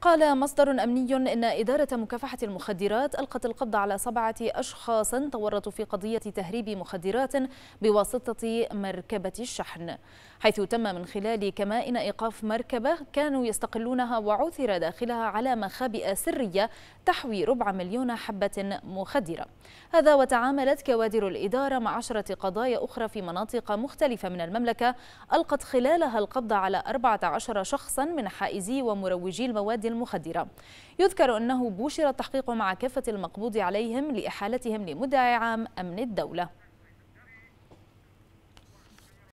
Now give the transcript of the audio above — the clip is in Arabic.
قال مصدر أمني إن إدارة مكافحة المخدرات ألقت القبض على سبعة أشخاص تورطوا في قضية تهريب مخدرات بواسطة مركبة الشحن حيث تم من خلال كمائن إيقاف مركبة كانوا يستقلونها وعثر داخلها على مخابئ سرية تحوي ربع مليون حبة مخدرة هذا وتعاملت كوادر الإدارة مع عشرة قضايا أخرى في مناطق مختلفة من المملكة ألقت خلالها القبض على 14 شخصا من حائزي ومروجي المواد المخدرة يذكر أنه بوشر التحقيق مع كافة المقبوض عليهم لإحالتهم لمدعي عام أمن الدولة